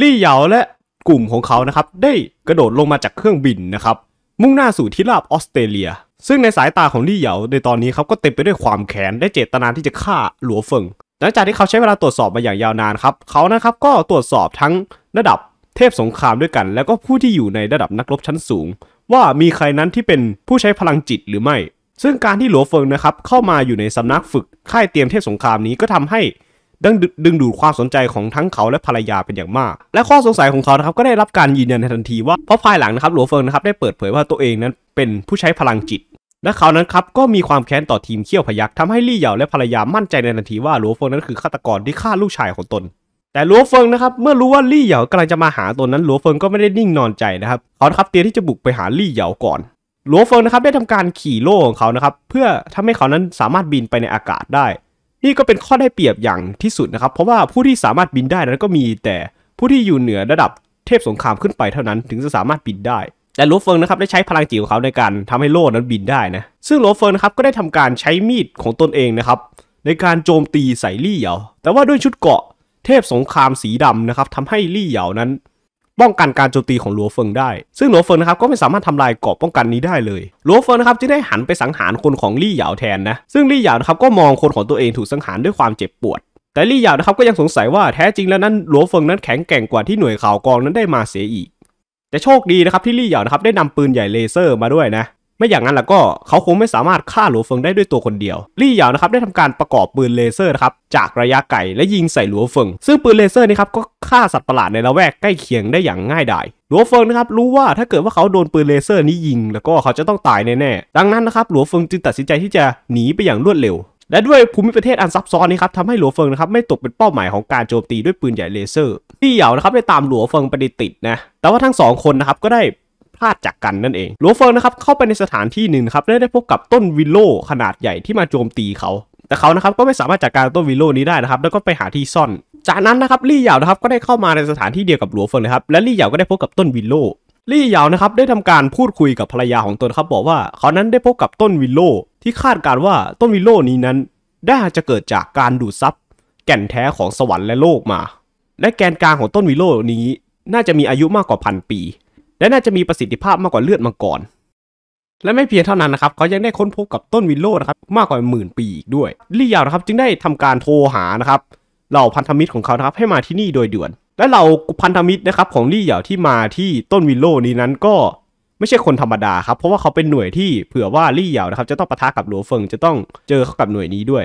ลี่เหยาและกลุ่มของเขานะครับได้กระโดดลงมาจากเครื่องบินนะครับมุ่งหน้าสู่ทิราบออสเตรเลีย ซึ่งในสายตาของลี่เหยาในตอนนี้เขาก็เต็มไปด้วยความแค้นและเจตนาที่จะฆ่าหลัวเฟิงหลังจากที่เขาใช้เวลาตรวจสอบมาอย่างยาวนานครับเขานะครับก็ตรวจสอบทั้งระดับเทพสงครามด้วยกัน แล้วก็ผู้ที่อยู่ในระดับนักรบชั้นสูง ว่ามีใครนั้นที่เป็นผู้ใช้พลังจิตหรือไม่ซึ่งการที่หลัวเฟิงนะครับเข้ามาอยู่ในสำนักฝึกค่ายเตรียมเทพสงครามนี้ก็ทำให้ดึงดึงดูดความสนใจของทั้งเขาและภรรยาเป็นอย่างมาก และข้อสงสัยของเขาครับก็ได้รับการยืนยันในทันทีว่าเพราะภายหลังนะครับหลัวเฟิงนะครับได้เปิดเผยว่าตัวเองนั้นเป็นผู้ใช้พลังจิต และเขานั้นครับก็มีความแค้นต่อทีมเขี้ยวพยักทำให้ลี่เหยาและภรรยามั่นใจในทันทีว่าหลัวเฟิงนั้นคือฆาตกรที่ฆ่าลูกชายของตน แต่หลัวเฟิงนะครับเมื่อรู้ว่าลี่เหยากำลังจะมาหาตนนั้นหลัวเฟิงก็ไม่ได้นิ่งนอนใจนะครับ เขาครับเตรียมที่จะบุกไปหาลี่เหยาก่อนหลัวเฟิงนะครับได้ทำการขี่โล่ของเขานะครับเพื่อทำให้เขานั้นสามารถบินไปในอากาศได้นี่ก็เป็นข้อได้เปรียบอย่างที่สุดนะครับ เพราะว่าผู้ที่สามารถบินได้นั้นก็มีแต่ผู้ที่อยู่เหนือระดับเทพสงครามขึ้นไปเท่านั้น ถึงจะสามารถบินได้แต่โลเฟิงนะครับได้ใช้พลังจิตของเขาในการทำให้โล่นั้นบินได้นะซึ่งโลเฟิงนะครับก็ได้ทำการใช้มีดของตนเองนะครับในการโจมตีใส่ลี่เหยาแต่ว่าด้วยชุดเกาะ เทพสงครามสีดำนะครับทำให้ลี่เหยานั้นป้องกันการโจมตีของหลัวเฟิงได้ ซึ่งหลัวเฟิงนะครับก็ไม่สามารถทำลายเกราะป้องกันนี้ได้เลยหลัวเฟิงนะครับจึงได้หันไปสังหารคนของลี่หยาวแทนนะ ซึ่งลี่หยาวนะครับก็มองคนของตัวเองถูกสังหารด้วยความเจ็บปวด แต่ลี่หยาวนะครับก็ยังสงสัยว่าแท้จริงแล้วนั้นหลัวเฟิงนั้นแข็งแกร่งกว่าที่หน่วยข่าวกองนั้นได้มาเสียอีก แต่โชคดีนะครับที่ลี่หยาวนะครับ ได้นำปืนใหญ่เลเซอร์มาด้วยนะไม่อย่างนั้นล่ะก็เขาคงไม่สามารถฆ่าหลัวเฟิงได้ด้วยตัวคนเดียว ลี่หยาวนะครับได้ทำการประกอบปืนเลเซอร์นะครับจากระยะไกลและยิงใส่หลัวเฟิง ซึ่งปืนเลเซอร์นี่ครับก็ฆ่าสัตว์ประหลาดในละแวกใกล้เคียงได้อย่างง่ายดายหลัวเฟิงนะครับรู้ว่าถ้าเกิดว่าเขาโดนปืนเลเซอร์นี้ยิง แล้วก็เขาจะต้องตายแน่ๆ ดังนั้นนะครับหลัวเฟิงจึงตัดสินใจที่จะหนีไปอย่างรวดเร็ว และด้วยภูมิประเทศอันซับซ้อนนี้ครับทำให้หลัวเฟิงนะครับไม่ตกเป็นเป้าหมายของการโจมตีด้วยปืนใหญ่เลเซอร์ที่เหยานะครับได้ตามหลัวเฟิงไปติดนะแต่ว่าทั้งสองคนนะครับก็ได้พลาดจากกันนั่นเอง หลวเฟิงนะครับเข้าไปในสถานที่หนึ่งครับได้ได้พบกับต้นวิลโลขนาดใหญ่ที่มาโจมตีเขา แต่เขานะครับก็ไม่สามารถจัดการต้นวิลโลนี้ได้นะครับแล้วก็ไปหาที่ซ่อน จากนั้นนะครับลี่เหยานะครับก็ได้เข้ามาในสถานที่เดียวกับหลวเฟิงนะครับและลี่เหยาก็ได้พบกับต้นวิลโล ลี่เหยานะครับได้ทำการพูดคุยกับภรรยาของตนครับบอกว่าเขานั้นได้พบกับต้นวิลโล ที่คาดการว่าต้นวิลโลนี้นั้นได้จะเกิดจากการดูดซับแก่นแท้ของสวรรค์และโลกมา และแกนกลางของต้นวิโลนี้ น่าจะมีอายุมากกว่าพันปีและน่าจะมีประสิทธิภาพมากกว่าเลือดมังกร และไม่เพียงเท่านั้นนะครับ เขายังได้ค้นพบกับต้นวิโลนะครับมากกว่าหมื่นปีอีกด้วย ลี่ยาวนะครับ จึงได้ทำการโทรหานะครับเหล่าพันธมิตรของเขาครับให้มาที่นี่โดยด่วนและเหล่าพันธมิตรนะครับของลี่ยาวที่มาที่ต้นวิโลนี้นั้นก็ไม่ใช่คนธรรมดาครับเพราะว่าเขาเป็นหน่วยที่เผื่อว่าลี่เหยานะครับ จะต้องปะทะกับหลัวเฟิงจะต้องเจอเข้ากับหน่วยนี้ด้วย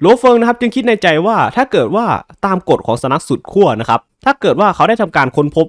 หลัวเฟิงนะครับ จึงคิดในใจว่าถ้าเกิดว่าตามกฎของสนักสุดขั้วนะครับ ถ้าเกิดว่าเขาได้ทำการค้นพบ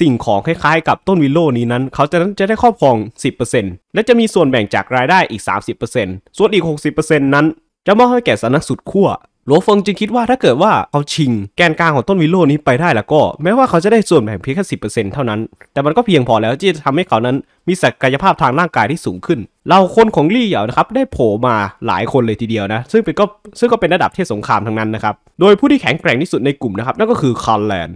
สิ่งของคล้ายๆกับต้นวิลโลนี้นั้น เขาจะจะได้ครอบครอง 10%และจะมีส่วนแบ่งจากรายได้อีก 30%ส่วนอีก 60%นั้น จะมอบให้แก่สนักสุดขั้วหลวเฟิงจึงคิดว่าถ้าเกิดว่าเขาชิงแกนกลางของต้นวิลโลนี้ไปได้แล้วก็แม้ว่าเขาจะได้ส่วนแบ่งเพียงแค่สิเท่านั้น แต่มันก็เพียงพอแล้วที่จะทำให้เขานั้นมีศักยภาพทางร่างกายที่สูงขึ้น เราคนของลี่เหยานะครับได้โผล่มาหลายคนเลยทีเดียวนะซึ่งเป็นก็ซึ่งก็เป็นระดับเทพสงครามทั้งนั้นนะครับ โดยผู้ที่แข็งแกร่งที่สุดในกลุ่มนะครับนั่นก็คือคาร์แลน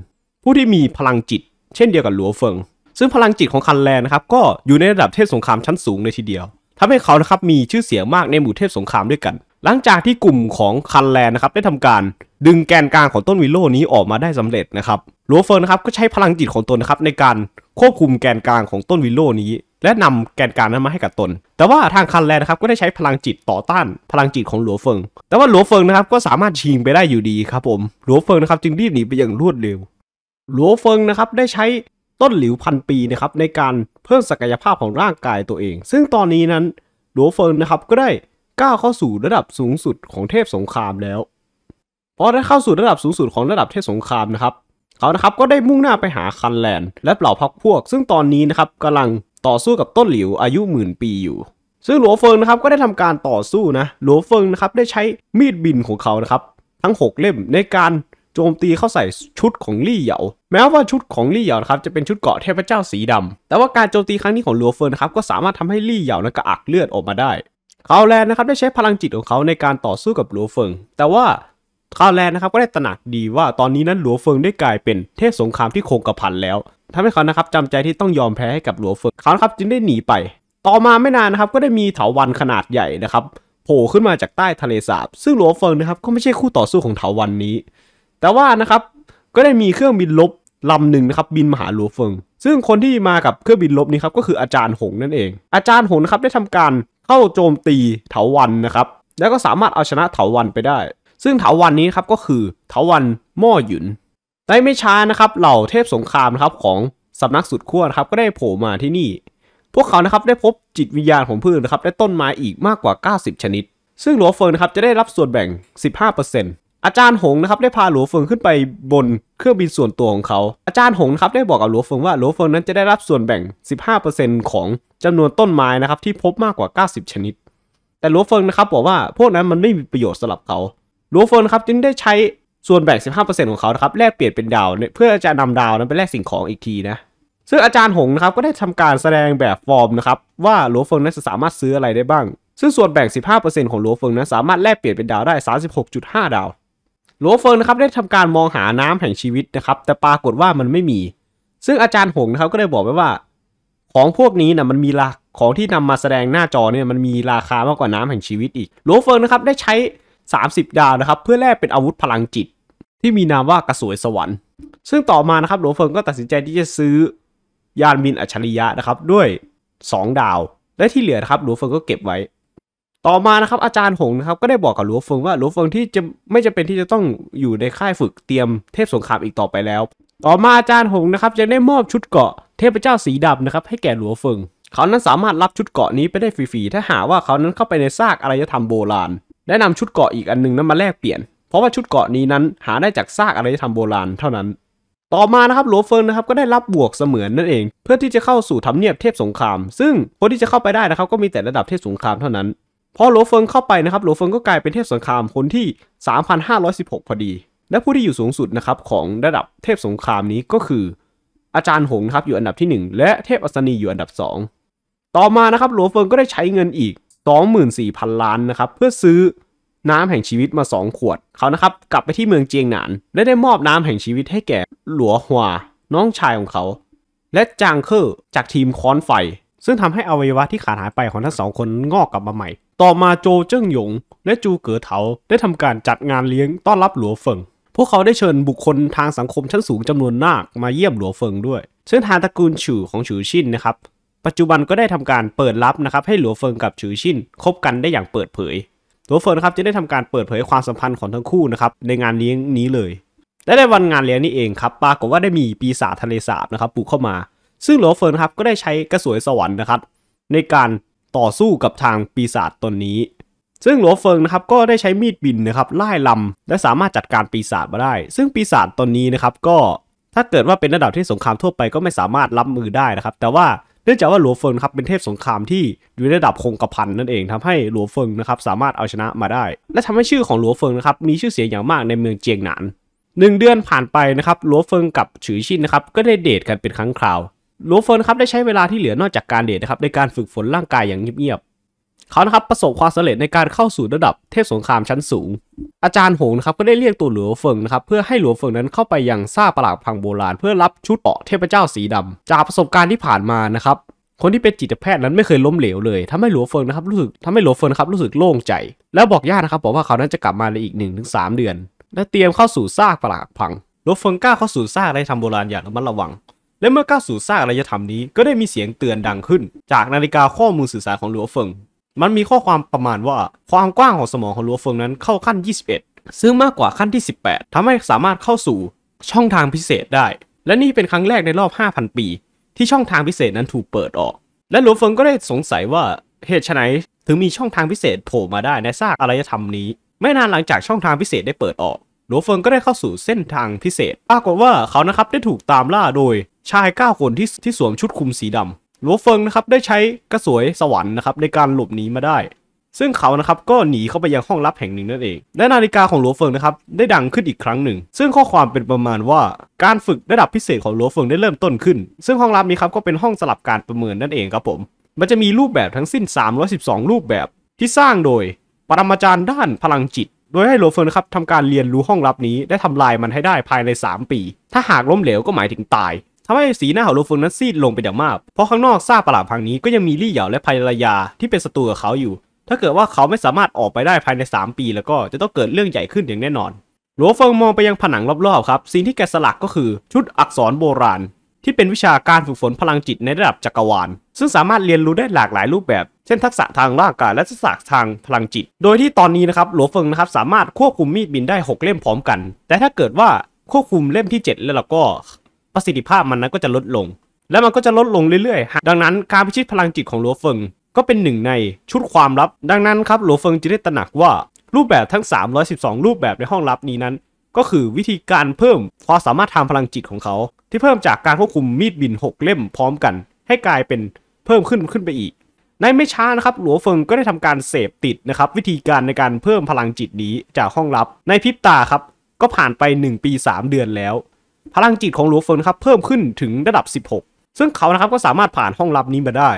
ผู้ที่มีพลังจิตเช่นเดียวกับหลัวเฟิง ซึ่งพลังจิตของคันแลนะครับก็อยู่ในระดับเทพสงครามชั้นสูงเลยทีเดียว ทำให้เขานะครับมีชื่อเสียงมากในหมู่เทพสงครามด้วยกัน หลังจากที่กลุ่มของคันแลนะครับได้ทำการดึงแกนกลางของต้นวิโลนี้ออกมาได้สำเร็จนะครับหลัวเฟิงนะครับก็ใช้พลังจิตของตนนะครับในการควบคุมแกนกลางของต้นวิโลนี้ และนำแกนกลางนั้นมาให้กับตน แต่ว่าทางคันแลนนะครับก็ได้ใช้พลังจิตต่อต้านพลังจิตของหลัวเฟิง แต่ว่าหลัวเฟิงนะครับก็สามารถชิงไปได้อยู่ดีครับผมหลัวเฟิงนะครับจึงรีบหนีไปอย่างรวดเร็วหลัวเฟิงนะครับ ได้ใช้ต้นหลิวพันปี นะครับในการเพิ่มศักยภาพของร่างกายตัวเอง ซึ่งตอนนี้นั้นหลัวเฟิงนะครับก็ได้ก้าวเข้าสู่ระดับสูงสุดของเทพสงครามแล้วพอได้เข้าสู่ระดับสูงสุดของระดับเทพสงครามนะครับเขานะครับ ก็ได้มุ่งหน้าไปหาคันแลนและเหล่าพักพวก ซึ่งตอนนี้นะครับกำลังต่อสู้กับต้นหลิวอายุหมื่นปีอยู่ ซึ่งหลัวเฟิงนะครับก็ได้ทำการต่อสู้นะหลัวเฟิงนะครับได้ใช้มีดบินของเขานะครับทั้ง 6 เล่มในการโจมตีเข้าใส่ชุดของลี่เหยาแม้ว่าชุดของลี่เหยาครับจะเป็นชุดเกาะเทพเจ้าสีดำ แต่ว่าการโจมตีครั้งนี้ของลัวเฟินครับก็สามารถทำให้ลี่เหยานั้นกระอักเลือดออกมาได้คาแลนนะครับได้ใช้พลังจิตของเขาในการต่อสู้กับลัวเฟิงแต่ว่าคาแลนนะครับก็ได้ตระหนักดีว่าตอนนี้นั้นลัวเฟิงได้กลายเป็นเทพสงครามที่คงกระพันแล้วทำให้เขานะครับจำใจที่ต้องยอมแพ้ให้กับลัวเฟิงเขาครับจึงได้หนีไป ต่อมาไม่นานนะครับก็ได้มีเถาวันขนาดใหญ่นะครับ โผล่ขึ้นมาจากใต้ทะเลสาบซึ่งหลัวเฟิงนะครับก็ไม่ใช่คู่ต่อสู้ของเถาวันนี้แต่ว่านะครับก็ได้มีเครื่องบินลบลำหนึ่งนะครับบินมาหาหลัวเฟิง ซึ่งคนที่มากับเครื่องบินลบนี้ครับก็คืออาจารย์หงนั่นเอง อาจารย์หงนะครับได้ทำการเข้าโจมตีเถาวันนะครับ แล้วก็สามารถเอาชนะเถาวันไปได้ ซึ่งเถาวันนี้ครับก็คือเถาวันม่อหยุนได้ไม่ช้านะครับเหล่าเทพสงครามนะครับของสำนักสุดขั้วนะครับ ก็ได้โผล่มาที่นี่ พวกเขานะครับได้พบจิตวิญญาณของพืชนะครับได้ต้นไม้อีกมากกว่า 90 ชนิด ซึ่งหลัวเฟิงนะครับจะได้รับส่วนแบ่ง15%นอาจารย์หงนะครับได้พาหลัวเฟิงขึ้นไปบนเครื่องบินส่วนตัวของเขา อาจารย์หงนะครับได้บอกกับหลัวเฟิงว่าหลัวเฟิงนั้นจะได้รับส่วนแบ่ง 15%ของจำนวนต้นไม้นะครับที่พบมากกว่า 90 ชนิด แต่หลัวเฟิงนะครับบอกว่าพวกนั้นมันไม่มีประโยชน์สำหรับเขาหลัวเฟิงครับจึงได้ใช้ส่วนแบ่ง15%ของเขาครับแลกเปลี่ยนเป็นดาว เพื่อจะนำดาวนั้นไปแลกสิ่งของอีกทีนะ ซึ่งอาจารย์หงนะครับก็ได้ทำการแสดงแบบฟอร์มนะครับว่าหลัวเฟิงนั้นจะสามารถซื้ออะไรได้บ้าง ซึ่งส่วนแบ่ง15%ของหลัวเฟิงนั้นสามารถแลกเปลี่ยนเป็นดาวได้36.5ดาวหลวงเฟิงนะครับได้ทำการมองหาน้ำแห่งชีวิตนะครับแต่ปรากฏว่ามันไม่มี ซึ่งอาจารย์หงนะครับก็ได้บอกไว้ว่า ของพวกนี้นะมันมีราของที่นำมาแสดงหน้าจอเนี่ยมันมีราคามากกว่าน้ำแห่งชีวิตอีก หลวงเฟิงนะครับได้ใช้ 30 ดาวนะครับเพื่อแลกเป็นอาวุธพลังจิต ที่มีนามว่ากระสวยสวรรค์ ซึ่งต่อมานะครับหลวงเฟิงก็ตัดสินใจที่จะซื้อ ยานบินอัจฉริยะนะครับด้วย 2 ดาว และที่เหลือนะครับหลวงเฟิงก็เก็บไว้ต่อมานะครับ อาจารย์หงนะครับก็ได้บอกกับหลวงเฟิงว่าหลวงเฟิงที่จะไม่จะเป็นที่จะต้องอยู่ในค่ายฝึกเตรียมเทพสงครามอีกต่อไปแล้ว ต่อมาอาจารย์หงนะครับยังได้มอบชุดเกราะเทพเจ้าสีดำนะครับให้แก่หลวงเฟิงเขานั้นสามารถรับชุดเกราะนี้ไปได้ฟรีๆถ้าหาว่าเขานั้นเข้าไปในซากอารยธรรมโบราณได้นำชุดเกราะอีกอันนึงนั้นมาแลกเปลี่ยน เพราะว่าชุดเกราะนี้นั้นหาได้จากซากอารยธรรมโบราณเท่านั้น ต่อมานะครับหลวงเฟิงนะครับก็ได้รับบวกเสมือนนั่นเอง เพื่อที่จะเข้าสู่ทำเนียบเทพสงคราม ซึ่งคนที่จะเข้าไปได้นะครับก็มีแต่ระดับเทพสงครามเท่านั้นพอหลัวเฟิงเข้าไปนะครับ หลัวเฟิงก็กลายเป็นเทพสงครามคนที่ 3,516 พอดี และผู้ที่อยู่สูงสุดนะครับของระดับเทพสงครามนี้ก็คือ อาจารย์หงครับอยู่อันดับที่ 1 และเทพอัศนีอยู่อันดับ 2 ต่อมานะครับหลัวเฟิงก็ได้ใช้เงินอีก24,000ล้านนะครับเพื่อซื้อน้ำแห่งชีวิตมา 2 ขวดเขานะครับกลับไปที่เมืองเจียงหนานและได้มอบน้ำแห่งชีวิตให้แก่ หลัวหัวน้องชายของเขา และจางเคอร์จากทีมค้อนไฟ ซึ่งทำให้อวัยวะที่ขาดหายไปของทั้งสองคนงอกกลับมาใหม่ต่อมาโจเจิ้งหยง และจูเก๋อเถาได้ทำการจัดงานเลี้ยงต้อนรับหลัวเฟิง พวกเขาได้ เชิญบุคคล ทางสังคมชั้นสูงจำนวนมากมาเยี่ยมหลัวเฟิงด้วย ซึ่งทางตระกูลฉือของฉือชินนะครับ ปัจจุบันก็ได้ทำการเปิดรับนะครับให้หลัวเฟิงกับฉือชินคบกันได้อย่างเปิดเผยหลัวเฟิงครับจะได้ทำการเปิดเผยความสัมพันธ์ของทั้งคู่นะครับในงานเลี้ยงนี้เลย และในวันงานเลี้ยงนี้เองครับ ปรากฏว่าได้มีปีศาจทะเลสาบนะครับปลุกเข้ามา ซึ่งหลัวเฟิงครับก็ได้ใช้กระสวยสวรรค์นะครับ ในการต่อสู้กับทางปีศาจตนนี้ ซึ่งหลววเฟิงนะครับก็ได้ใช้มีดบินนะครับไล่ลำ และสามารถจัดการปีศาจมาได้ ซึ่งปีศาจตนนี้นะครับก็ถ้าเกิดว่าเป็นระดับที่สงครามทั่วไปก็ไม่สามารถรับมือได้นะครับ แต่ว่าเนื่องจากว่าหลววเฟิงครับเป็นเทพสงครามที่อยู่ในระดับคงกระพันนั่นเองทำให้หลววเฟิงนะครับสามารถเอาชนะมาได้ และทำให้ชื่อของหลววเฟิงนะครับมีชื่อเสียงอย่างมากในเมือง เจียงหนานหนึ่งเดือนผ่านไปนะครับหลววเฟิงกับฉือชินนะครับก็ได้เดทกันเป็นครั้งคราวหลวงเฟิร์นครับได้ใช้เวลาที่เหลือนอกจากการเดทนะครับในการฝึกฝนร่างกายอย่างเงียบๆ เขานะครับประสบความสำเร็จในการเข้าสู่ระดับเทพสงครามชั้นสูง อาจารย์หงนะครับก็ได้เรียกตัวหลวงเฟิร์นะครับเพื่อให้หลวงเฟิร์นนั้นเข้าไปยังซาปลากพังโบราณ เพื่อรับชุดเปาะเทพเจ้าสีดำ จากประสบการณ์ที่ผ่านมานะครับคนที่เป็นจิตแพทย์นั้นไม่เคยล้มเหลวเลย ทำให้หลัวเฟิร์นะครับรู้สึกทำให้หลัวเฟิร์นครับรู้สึกโล่งใจ แล้วบอกญาตินะครับบอกว่าเขานั้นจะกลับมาในอีก 1-3 เดือน และเตรียมเข้าสู่ซากปรากหัพังหลัวเฟิร์นกล้าเข้าสู่ซากในทำโบราณอย่างระมัดระวังและเมื่อก้าวสู่ซากอารยธรรมนี้ก็ได้มีเสียงเตือนดังขึ้น จากนาฬิกาข้อมูลสื่อสารของหลัวเฟิง มันมีข้อความประมาณว่าความกว้างของสมองของหลัวเฟิงนั้นเข้าขั้น 21 ซึ่งมากกว่าขั้นที่ 18 ทำให้สามารถเข้าสู่ช่องทางพิเศษได้ และนี่เป็นครั้งแรกในรอบ 5,000 ปี ที่ช่องทางพิเศษนั้นถูกเปิดออก และหลัวเฟิงก็ได้สงสัยว่าเหตุไฉนถึงมีช่องทางพิเศษโผล่มาได้ในซากอารยธรรมนี้ไม่นานหลังจากช่องทางพิเศษได้เปิดออกหลัวเฟิงก็ได้เข้าสู่เส้นทางพิเศษ ปรากฏว่าเขานะครับ ได้ถูกตามล่าโดยชาย 9 คนที่ที่สวมชุดคลุมสีดำหลัวเฟิงนะครับได้ใช้กระสวยสวรรค์นะครับในการหลบหนีมาได้ ซึ่งเขานะครับก็หนีเข้าไปยังห้องลับแห่งหนึ่งนั่นเองและนาฬิกาของหลัวเฟิงนะครับได้ดังขึ้นอีกครั้งหนึ่ง ซึ่งข้อความเป็นประมาณว่าการฝึกระดับพิเศษของหลัวเฟิงได้เริ่มต้นขึ้น ซึ่งห้องลับนี้ครับก็เป็นห้องสลับการประเมินนั่นเองครับผม มันจะมีรูปแบบทั้งสิ้น 312 รูปแบบ ที่สร้างโดยปรมาจารย์ด้านพลังจิตโดยให้โลเฟิร์นครับทำการเรียนรู้ห้องลับนี้และทำลายมันให้ได้ภายใน 3 ปี ถ้าหากล้มเหลวก็หมายถึงตายทำให้สีหน้าของโลเฟิร์นนั้นซีดลงไปอย่างมากเพราะข้างนอกซาประหลาดพังนี้ก็ยังมีลี่เหยาและภรรยาที่เป็นศัตรูกับเขาอยู่ ถ้าเกิดว่าเขาไม่สามารถออกไปได้ภายใน 3 ปีแล้วก็จะต้องเกิดเรื่องใหญ่ขึ้นอย่างแน่นอน หลวเฟิร์นมองไปยังผนังรอบๆครับสิ่งที่แกสลักก็คือชุดอักษรโบราณที่เป็นวิชาการฝึกฝนพลังจิตในระดับจักรวาลซึ่งสามารถเรียนรู้ได้หลากหลายรูปแบบเช่นทักษะทางร่างกายและทักษะทางพลังจิต โดยที่ตอนนี้นะครับ หลัวเฟิงนะครับ สามารถควบคุมมีดบินได้ 6 เล่มพร้อมกัน แต่ถ้าเกิดว่าควบคุมเล่มที่ 7 แล้วเราก็ ประสิทธิภาพมันนั้นก็จะลดลง และมันก็จะลดลงเรื่อยๆ ดังนั้นการพิชิตพลังจิตของหลัวเฟิงก็เป็นหนึ่งในชุดความลับ ดังนั้นครับ หลัวเฟิงจะได้ตระหนักว่า รูปแบบทั้ง 312 รูปแบบในห้องลับนี้นั้น ก็คือวิธีการเพิ่มความสามารถทางพลังจิตของเขาที่เพิ่มจากการควบคุมมีดบิน 6 เล่มพร้อมกัน ให้กลายเป็นเพิ่มขึ้นขึ้นไปอีกในไม่ช้านะครับหลัวเฟิงก็ได้ทำการเสพติดนะครับวิธีการในการเพิ่มพลังจิตนี้จากห้องลับในพริบตาครับก็ผ่านไป 1 ปี 3 เดือนแล้ว พลังจิตของหลัวเฟิงครับเพิ่มขึ้นถึงระดับ 16 ซึ่งเขานะครับก็สามารถผ่านห้องลับนี้มาได้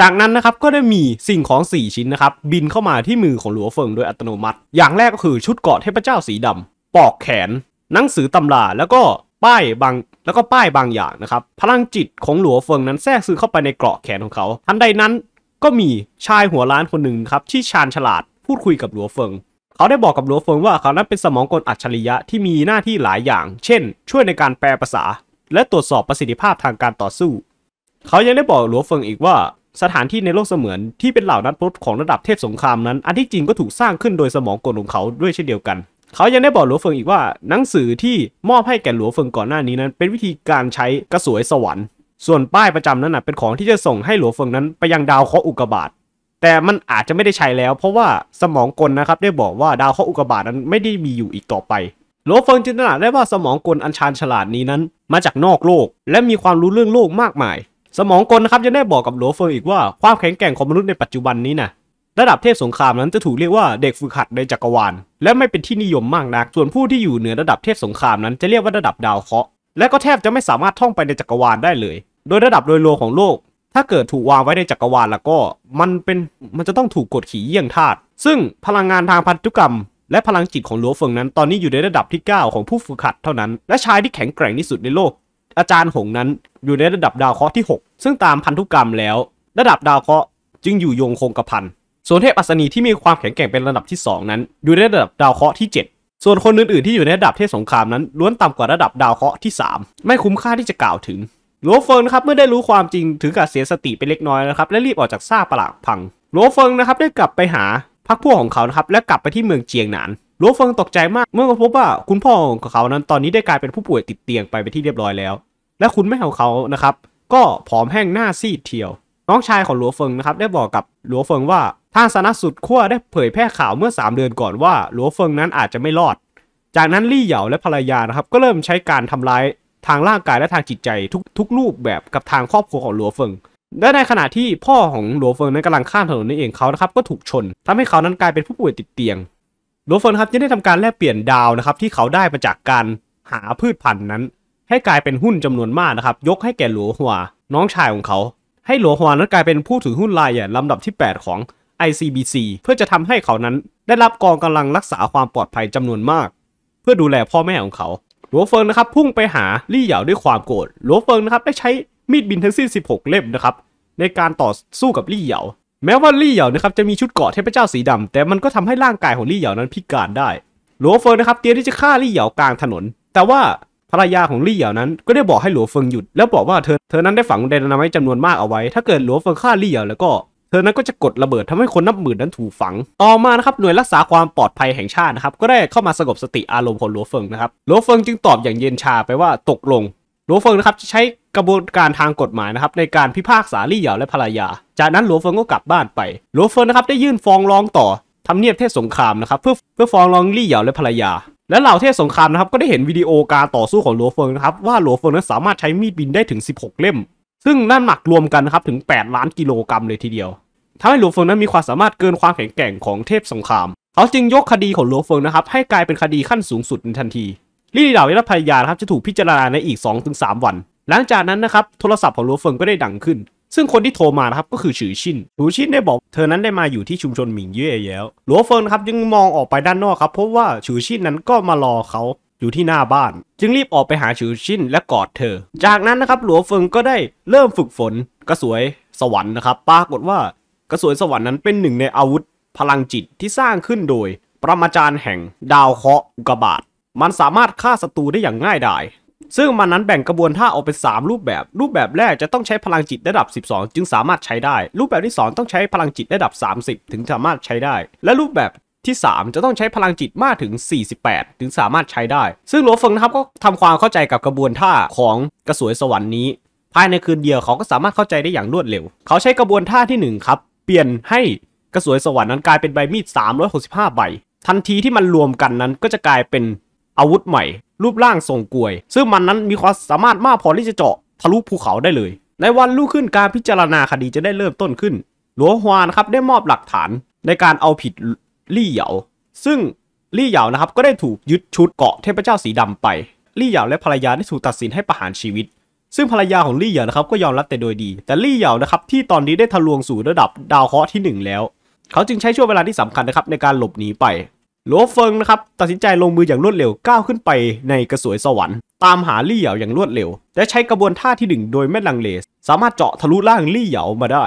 จากนั้นนะครับก็ได้มีสิ่งของ 4 ชิ้นนะครับ บินเข้ามาที่มือของหลัวเฟิงโดยอัตโนมัติ อย่างแรกก็คือชุดเกาะเทพเจ้าสีดำปอกแขน หนังสือตำราแล้วก็ป้ายบางแล้วก็ป้ายบางอย่างนะครับ พลังจิตของหลัวเฟิงนั้นแทรกซึมเข้าไปในเกราะแขนของเขาทันใดนั้นก็มีชายหัวล้านคนหนึ่งครับที่ชาญฉลาดพูดคุยกับหลัวเฟิง เขาได้บอกกับหลัวเฟิงว่าเขานั้นเป็นสมองกลอัจฉริยะที่มีหน้าที่หลายอย่าง เช่น ช่วยในการแปลภาษา และตรวจสอบประสิทธิภาพทางการต่อสู้ เขายังได้บอกหลัวเฟิงอีกว่า สถานที่ในโลกเสมือนที่เป็นเหล่านักพรตของระดับเทพสงครามนั้นอันที่จริงก็ถูกสร้างขึ้นโดยสมองกลของเขาด้วยเช่นเดียวกัน เขายังได้บอกหลัวเฟิงอีกว่าหนังสือที่มอบให้แก่หลัวเฟิงก่อนหน้านี้นั้น เป็นวิธีการใช้กระสวยสวรรค์ส่วนป้ายประจำนั้นนะเป็นของที่จะส่งให้หลัวเฟิงนั้นไปยังดาวเคราะห์อุกกาบาตแต่มันอาจจะไม่ได้ใช้แล้ว เพราะว่าสมองกลนะครับได้บอกว่าดาวเคราะห์อุกกาบาตนั้นไม่ได้มีอยู่อีกต่อไป หลัวเฟิงจินตนาได้ว่าสมองกลอันชาญฉลาดนี้นั้น มาจากนอกโลก และมีความรู้เรื่องโลกมากมาย สมองกลนะครับยังได้บอกกับหลัวเฟิงอีกว่าความแข็งแกร่งของมนุษย์ในปัจจุบันนี้นะระดับเทพสงครามนั้นจะถูกเรียกว่าเด็กฝึกหัดในจักรวาล และไม่เป็นที่นิยมมากนัก ส่วนผู้ที่อยู่เหนือระดับเทพสงครามนั้นจะเรียกว่าระดับดาวเคราะห์และก็แทบจะไม่สามารถท่องไปในจักรวาลได้เลยโดยระดับโดยรวมของโลก ถ้าเกิดถูกวางไว้ในจักรวาลแล้วก็มันเป็นมันจะต้องถูกกดขี่เยี่ยงธาตุ ซึ่งพลังงานทางพันธุกรรม และพลังจิตของหลวงเฟิงนั้นตอนนี้อยู่ในระดับที่ 9 ของผู้ฝึกหัดเท่านั้น และชายที่แข็งแกร่งที่สุดในโลก อาจารย์หงนั้น อยู่ในระดับดาวเคราะห์ที่ 6 ซึ่งตามพันธุกรรมแล้ว ระดับดาวเคราะห์จึงอยู่ยงคงกระพัน ส่วนเทพอัศนีที่มีความแข็งแกร่งเป็นระดับที่ 2 นั้นอยู่ในระดับดาวเคราะห์ที่ 7 ส่วนคนอื่น ๆ ที่อยู่ในระดับเทพสงครามนั้นล้วนต่ำกว่าระดับดาวเคราะห์ที่ 3 ไม่คุ้มค่าที่จะกล่าวถึงลัวเฟิงนะครับเมื่อได้รู้ความจริงถึงกับเสียสติไปเล็กน้อยนะครับและรีบออกจากซาปรักพังลัวเฟิงนะครับได้กลับไปหาพักพวกของเขานะครับและกลับไปที่เมืองเจียงหนานลัวเฟิงตกใจมากเมื่อพบว่าคุณพ่อของเขานั้นตอนนี้ได้กลายเป็นผู้ป่วยติดเตียงไปไปที่เรียบร้อยแล้ว และคุณแม่ของเขานะครับ ก็ผอมแห้งหน้าซีดเทียว น้องชายของหลัวเฟิงนะครับได้บอกกับหลัวเฟิงว่าทางสนสุดขั้วได้เผยแพร่ข่าวเมื่อ 3 เดือนก่อนว่าหลัวเฟิงนั้นอาจจะไม่รอด จากนั้นลี่เหยาและภรรยานะครับ ก็เริ่มใช้การทำร้ายทางร่างกายและทางจิตใจทุกทุกรูปแบบกับทางครอบครัวของหลัวเฟิงและในขณะที่พ่อของหลัวเฟิงนั้นกำลังข้ามถนนนั่นเองเขานะครับ ก็ถูกชนทำให้เขานั้นกลายเป็นผู้ป่วยติดเตียงหลัวเฟิงครับจงได้ทำการแลกเปลี่ยนดาวนะครับ ที่เขาได้มาจากการ หาพืชพันธุ์นั้น ให้กลายเป็นหุ้นจำนวนมากนะครับยกให้แก่หลัวหัวน้องชายของเขา ให้หลัวหัวนั้นกลายเป็นผู้ถือหุ้นรายใหญ่ลำดับที่8ของ ICBC เพื่อจะทำให้เขานั้น ได้รับกองกำลังรักษาความปลอดภัยจำนวนมาก เพื่อดูแลพ่อแม่ของเขาหลวเฟิงนะครับพุ่งไปหาลี่เหยาด้วยความโกรธหลวเฟิงนะครับได้ใช้มีดบินทั้งสิ้น16 เล่มนะครับในการต่อสู้กับลี่เหยาแม้ว่าลี่เหยานะครับจะมีชุดเกราะเทพเจ้าสีดำ แต่มันก็ทำให้ร่างกายของลี่เหยานั้นพิการได้หลวเฟิงนะครับเตรียมที่จะฆ่าลี่เหยากลางถนน แต่ว่าภรรยาของลี่เหยานั้น ก็ได้บอกให้หลวเฟิงหยุด แล้วบอกว่าเธอเธอนั้นได้ฝังไดนาไม้จำนวนมากเอาไว้ถ้าเกิดหลวเฟิงฆ่าลี่เหยาแล้วก็เธอนั้นก็จะกดระเบิดทำให้คนนับหมื่นนั้นถูกฝัง ต่อมานะครับหน่วยรักษาความปลอดภัยแห่งชาตินะครับก็ได้เข้ามาสงบสติอารมณ์ของหลัวเฟิงนะครับหลัวเฟิงจึงตอบอย่างเย็นชาไปว่าตกลงหลัวเฟิงนะครับจะใช้กระบวนการทางกฎหมายนะครับในการพิพากษาลี่เหยาและภรรยา จากนั้นหลัวเฟิงก็กลับบ้านไปหลัวเฟิงนะครับได้ยื่นฟ้องร้องต่อทำเนียบเทศสงครามนะครับเพื่อเพื่อฟ้องร้องลี่เหยาและภรรยา และเหล่าเทศสงครามนะครับก็ได้เห็นวิดีโอการต่อสู้ของหลัวเฟิงนะครับว่าหลัวเฟิงนั้นสามารถใช้มีดบินได้ถึง 16 เล่มซึ่งน้ำหนักรวมกันนะครับ ถึง 8 ล้านกิโลกรัมเลยทีเดียวทำให้หลวงเฟิงนั้นมีความสามารถเกินความแข็งแกร่งของเทพสงครามเขาจึงยกคดีของหลวงเฟิงนะครับให้กลายเป็นคดีขั้นสูงสุดในทันทีลี่เหล่าวลรภพยาครับจะถูกพิจารณาในอีก 2-3 วัน หลังจากนั้นนะครับโทรศัพท์ของหลวงเฟิงก็ได้ดังขึ้น ซึ่งคนที่โทรมานะครับก็คือฉือชินฉือชินได้บอกเธอนั้นได้มาอยู่ที่ชุมชนหมิงเย่แล้วหลวงเฟิงครับยังมองออกไปด้านนอกครับเพราะว่าฉือชินนั้นก็มารอเขาอยู่ที่หน้าบ้าน จึงรีบออกไปหาฉือชินและกอดเธอ จากนั้นนะครับหลัวเฟิงก็ได้เริ่มฝึกฝน กระสวยสวรรค์นะครับปรากฏว่ากระสวยสวรรค์นั้นเป็นหนึ่งในอาวุธพลังจิตที่สร้างขึ้นโดย ประมาจารย์แห่ง ดาวเคราะห์อุกบาท มันสามารถฆ่าศัตรูได้อย่างง่ายดายซึ่งมันนั้นแบ่งกระบวนท่าออกเป็น3รูปแบบ รูปแบบแรกจะต้องใช้พลังจิตระดับ 12 จึงสามารถใช้ได้ รูปแบบที่ 2 ต้องใช้พลังจิตระดับ 30 ถึงสามารถใช้ได้ และรูปแบบที่3จะต้องใช้พลังจิตมากถึง 48 ถึงสามารถใช้ได้ ซึ่งหลวงเฟิงนะครับก็ทำความเข้าใจกับกระบวนท่าของกระสวยสวรรค์นี้ภายในคืนเดียวเขาก็สามารถเข้าใจได้อย่างรวดเร็ว เขาใช้กระบวนท่าที่ 1 ครับเปลี่ยนให้กระสวยสวรรค์นั้นกลายเป็นใบมีด 365 ใบ ทันทีที่มันรวมกันนั้นก็จะกลายเป็นอาวุธใหม่ รูปร่างทรงกลวย ซึ่งมันนั้นมีความสามารถมากพอที่จะเจาะทะลุภูเขาได้เลย ในวันรุ่งขึ้นการพิจารณาคดีจะได้เริ่มต้นขึ้น หลวงฮวานครับได้มอบหลักฐานในการเอาผิดลี่เหยา ซึ่งลี่เหยานะครับก็ได้ถูกยึดชุดเกาะเทพเจ้าสีดำไป ลี่เหยาและภรรยาได้ถูกตัดสินให้ประหารชีวิต ซึ่งภรรยาของลี่เหยานะครับก็ยอมรับแต่โดยดี แต่ลี่เหยานะครับที่ตอนนี้ได้ทะลวงสู่ระดับดาวเคราะห์ที่ 1 แล้ว เขาจึงใช้ช่วงเวลาที่สำคัญนะครับในการหลบหนีไป หลวเฟิงนะครับตัดสินใจลงมืออย่างรวดเร็วก้าวขึ้นไปในกระสวยสวรรค์ ตามหาลี่เหยาอย่างรวดเร็ว และใช้กระบวนท่าที่หนึ่งโดยไม่ลังเลสามารถเจาะทะลุร่างลี่เหยามาได้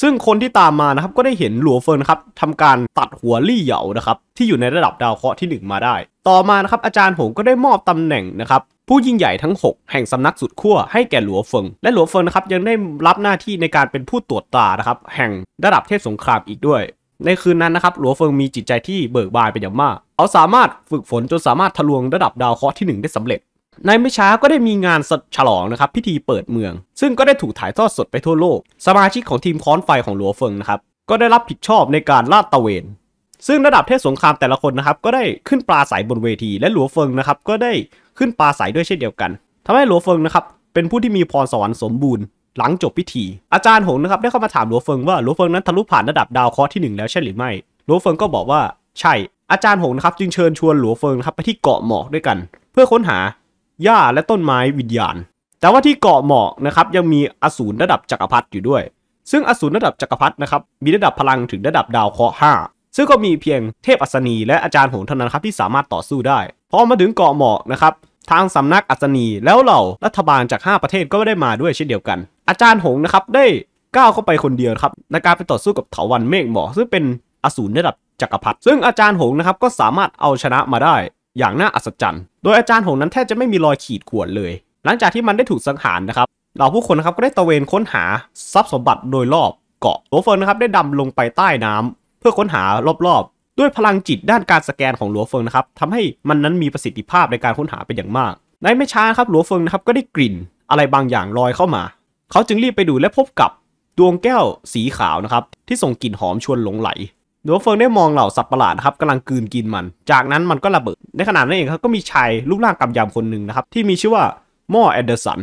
ซึ่งคนที่ตามมานะครับก็ได้เห็นหลัวเฟินครับทำการตัดหัวลี่เหยานะครับที่อยู่ในระดับดาวเคราะห์ที่ 1 มาได้ ต่อมานะครับอาจารย์ผมก็ได้มอบตำแหน่งนะครับผู้ยิ่งใหญ่ทั้ง 6 แห่งสำนักสุดขั้วให้แก่หลัวเฟิงและหลัวเฟิงนะครับยังได้รับหน้าที่ในการเป็นผู้ตรวจตานะครับแห่งระดับเทพสงครามอีกด้วย ในคืนนั้นนะครับหลัวเฟิงมีจิตใจที่เบิกบานเป็นอย่างมากเขาสามารถฝึกฝนจนสามารถทะลวงระดับดาวเคราะห์ที่ 1 ได้สำเร็จในไม่ช้าก็ได้มีงานฉลองนะครับพิธีเปิดเมือง ซึ่งก็ได้ถูกถ่ายทอดสดไปทั่วโลกสมาชิกของทีมค้อนไฟของหลัวเฟิงนะครับก็ได้รับผิดชอบในการลาดตะเวน ซึ่งระดับเทพสงครามแต่ละคนนะครับก็ได้ขึ้นปลาใสบนเวที และหลัวเฟิงนะครับก็ได้ขึ้นปลาใสด้วยเช่นเดียวกัน ทำให้หลัวเฟิงนะครับเป็นผู้ที่มีพรสวรรค์สมบูรณ์หลังจบพิธีอาจารย์หงนะครับได้เข้ามาถามหลัวเฟิงว่าหลัวเฟิงนั้นทะลุผ่านระดับดาวเคราะห์ที่ 1 แล้วใช่หรือไม่หลัวเฟิงก็บอกว่าใช่อาจารย์หงนะครับจึงเชิญชวนหลัวเฟิงครับไปที่เกาะหมอกด้วยกัน เพื่อค้นหาหญ้าและต้นไม้วิญญาณ แต่ว่าที่เกาะหมอกนะครับยังมี อสูรระดับจักรพรรดิอยู่ด้วย ซึ่งอสูรระดับจักรพรรดินะครับมีระดับพลังถึงระดับดาวเคราะห์5ซึ่งก็มีเพียงเทพอัศนีและอาจารย์โหนเท่านั้นครับที่สามารถต่อสู้ได้ พอมาถึงเกาะหมอกนะครับทางสำนักอัศนีแล้วเหล่ารัฐบาลจาก 5 ประเทศก็ไม่ได้มาด้วยเช่นเดียวกัน อาจารย์หงนะครับได้ก้าวเข้าไปคนเดียวครับในการไปต่อสู้กับเถาวันเมฆหมอกซึ่งเป็นอสูรระดับจักรพรรดิ ซึ่งอาจารย์หงนะครับก็สามารถเอาชนะมาได้ อย่างน่าอัศจรรย์โดยอาจารย์หงนั้นแทบจะไม่มีรอยขีดข่วนเลย หลังจากที่มันได้ถูกสังหารนะครับ เหล่าผู้คนนะครับก็ได้ตะเวนค้นหาทรัพย์สมบัติโดยรอบเกาะหลวเฟิงนะครับได้ดำลงไปใต้น้ำ เพื่อค้นหารอบๆ ด้วยพลังจิตด้านการสแกนของหลวเฟิงนะครับทำให้มันนั้นมีประสิทธิภาพในการค้นหาเป็นอย่างมาก ในไม่ช้าครับหลวเฟิงนะครับก็ได้กลิ่นอะไรบางอย่างลอยเข้ามา เขาจึงรีบไปดูและพบกับดวงแก้วสีขาวนะครับที่ส่งกลิ่นหอมชวนหลงไหลหนูเฟิงได้มองเหล่าสัตว์ประหลาดครับกำลังกืนกินมัน จากนั้นมันก็ระเบิด ในขณะนั้นเองครับก็มีชายรูปร่างกำยำคนหนึ่งนะครับ ที่มีชื่อว่ามอแอนเดอร์สัน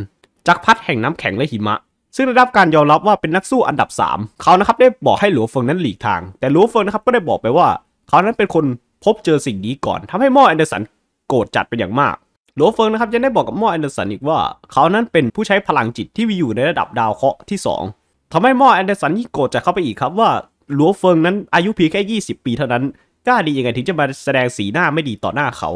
จักรพัดแห่งน้ำแข็งและหิมะ ซึ่งได้รับการยอมรับว่าเป็นนักสู้อันดับ 3 เขานะครับได้บอกให้หลัวเฟิงนั้นหลีกทาง แต่หลัวเฟิงนะครับก็ได้บอกไปว่า เขานั้นเป็นคนพบเจอสิ่งนี้ก่อน ทำให้มอแอนเดอร์สันโกรธจัดเป็นอย่างมากหลัวเฟิงนะครับยังได้บอกกับมอแอนเดอร์สันอีกว่าเขานั้นเป็นผู้ใช้พลังจิตที่มีอยู่ในระดับดาวเคราะห์ที่ 2 ทำให้มอแอนเดอร์สันยิ่งโกรธจัดเข้าไปอีกครับว่าหลัวเฟิงนั้นอายุเพียงแค่ 20 ปีเท่านั้นกล้าดียังไงถึงจะมาแสดงสีหน้าไม่ดีต่อหน้าเขา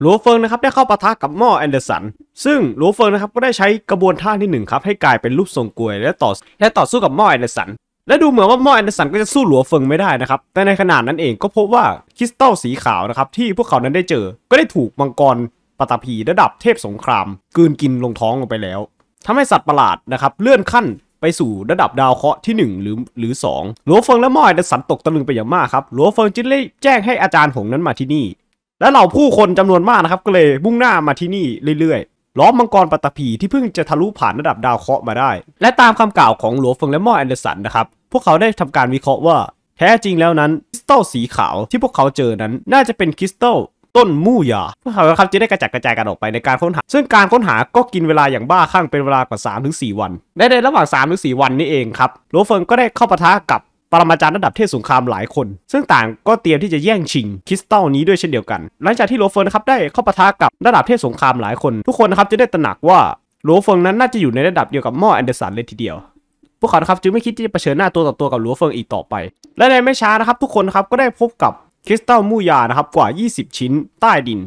หลัวเฟิงนะครับได้เข้าปะทะกับหม้อแอนเดอร์สันซึ่งหลัวเฟิงนะครับก็ได้ใช้กระบวนท่าที่1ครับให้กลายเป็นรูปทรงกลวยและต่อและต่อสู้กับหม้อแอนเดอร์สันและดูเหมือนว่าหม้อแอนเดอร์สันก็จะสู้หลัวเฟิงไม่ได้นะครับแต่ในขณะนั้นเองก็พบว่า คริสตัลสีขาวนะครับที่พวกเขานั้นได้เจอ ก็ได้ถูกมังกรปตพีระดับเทพสงครามกืนกินลงท้องลงไปแล้ว ทำให้สัตว์ประหลาดนะครับเลื่อนขั้นไปสู่ระดับดาวเคราะห์ที่ 1 หรือหรือ2หลวงเฟิงและมอยดันสันตกตะลึงไปอย่างมากครับ หลวงเฟิงจึงได้แจ้งให้อาจารย์หงนั้นมาที่นี่ และเหล่าผู้คนจำนวนมากนะครับก็เลยมุ่งหน้ามาที่นี่เรื่อยๆ ล้อมมังกรปัตตภีที่เพิ่งจะทะลุผ่านระดับดาวเคราะห์มาได้ และตามคำกล่าวของหลวงเฟิงและมอยแอนเดอร์สันนะครับ พวกเขาได้ทำการวิเคราะห์ว่า แท้จริงแล้วนั้นคริสตัลสีขาว ที่พวกเขาเจอนั้นน่าจะเป็นคริสตัลต้นมู่ยาพวกเขาครับจะได้กระจัดกระจายกันออกไปในการค้นหา ซึ่งการค้นหาก็กินเวลาอย่างบ้าคลั่งเป็นเวลากว่า3-4วันและในระหว่าง3-4วันนี้เองครับโลเฟิงก็ได้เข้าปะทะกับปรมาจารย์ระดับเทพสงครามหลายคน ซึ่งต่างก็เตรียมที่จะแย่งชิงคริสตัลนี้ด้วยเช่นเดียวกัน หลังจากที่โลเฟิงครับได้เข้าปะทะกับระดับเทพสงครามหลายคน ทุกคนนะครับจะได้ตระหนักว่าโลเฟิงนนั้นน่าจะอยู่ในระดับเดียวกับมอแอนเดอร์สันเลยทีเดียว พวกเขาครับจึงไม่คิดที่จะเผชิญหน้าตัวต่อตัวกับหลัวเฟิงอีกต่อไป และในไม่ช้านะครับทุกคนครับก็ได้พบกับคริสตัลมูยานะครับกว่า 20 ชิ้น ใต้ดิน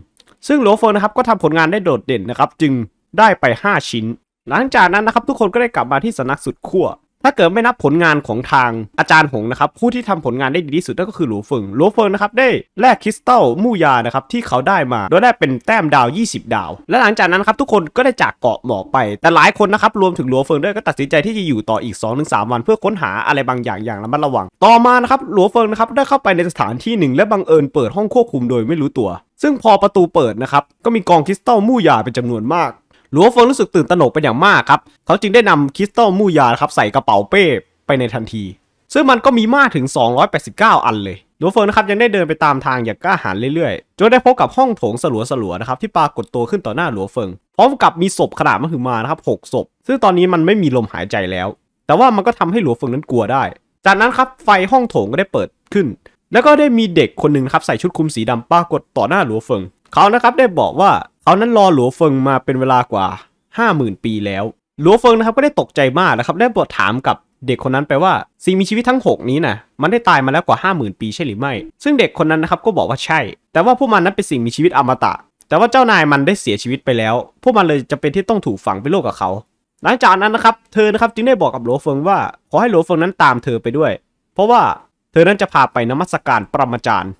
ซึ่งโลเฟอร์นะครับก็ทำผลงานได้โดดเด่นนะครับ จึงได้ไป 5 ชิ้น หลังจากนั้นนะครับทุกคนก็ได้กลับมาที่สนักสุดขั้วถ้าเกิดไม่นับผลงานของทางอาจารย์หงนะครับผู้ที่ทำผลงานได้ดีที่สุดก็คือหลูเฟิงหลูเฟิงนะครับ ได้แลกคริสตัลมู่ยานะครับ ที่เขาได้มา โดยได้เป็นแต้มดาว 20 ดาว และหลังจากนั้นครับทุกคนก็ได้จากเกาะหมอกไป แต่หลายคนนะครับ รวมถึงหลวงเฟิงด้วยก็ตัดสินใจที่จะอยู่ต่ออีก 2-3 วัน เพื่อค้นหาอะไรบางอย่างอย่างระมัดระวัง ต่อมานะครับหลวงเฟิงนะครับได้เข้าไปในสถานที่หนึ่งและบังเอิญเปิดห้องควบคุมโดยไม่รู้ตัว ซึ่งพอประตูเปิดนะครับก็มีกองคริสตัลมู่ยาเป็นจำนวนมากหลวเฟิงรู้สึกตื่นตระหนกเป็นอย่างมากครับ เขาจึงได้นำคริสตัลมู่ยาครับใส่กระเป๋าเป้ ไปในทันที ซึ่งมันก็มีมากถึง 289 อันเลย หลวเฟิงนะครับยังได้เดินไปตามทางอย่างกล้าหาญเรื่อยๆ จนได้พบกับห้องโถงสลัวๆนะครับที่ปรากฏตัวขึ้นต่อหน้าหลวเฟิงพร้อมกับมีศพขนาดมหึมานะครับหกศพซึ่งตอนนี้มันไม่มีลมหายใจแล้ว แต่ว่ามันก็ทำให้หลวเฟิงนั้นกลัวได้ จากนั้นครับไฟห้องโถงก็ได้เปิดขึ้น แล้วก็ได้มีเด็กคนหนึ่งครับใส่ชุดคลุมสีดำปรากฏต่อหน้าหลวเฟิงเขานะครับได้บอกว่าเอานั้นรอหลัวเฟิงมาเป็นเวลากว่า 50,000 ปีแล้วหลัวเฟิงนะครับก็ได้ตกใจมากนะครับได้บทถามกับเด็กคนนั้นไปว่า สิ่งมีชีวิตทั้ง 6 นี้นะมันได้ตายมาแล้วกว่า 50,000 ปีใช่หรือไม่ซึ่งเด็กคนนั้นนะครับก็บอกว่าใช่ แต่ว่าพวกมันนั้นเป็นสิ่งมีชีวิตอมตะ แต่ว่าเจ้านายมันได้เสียชีวิตไปแล้วพวกมันเลยจะเป็นที่ต้องถูกฝังไปโลกกับเขาหลังจากนั้นนะครับเธอนะครับจึงได้บอกกับหลัวเฟิงว่า ขอให้หลัวเฟิงนั้นตามเธอไปด้วยเพราะว่าเธอนั้นจะพาไปนมัสการปรมาจารย์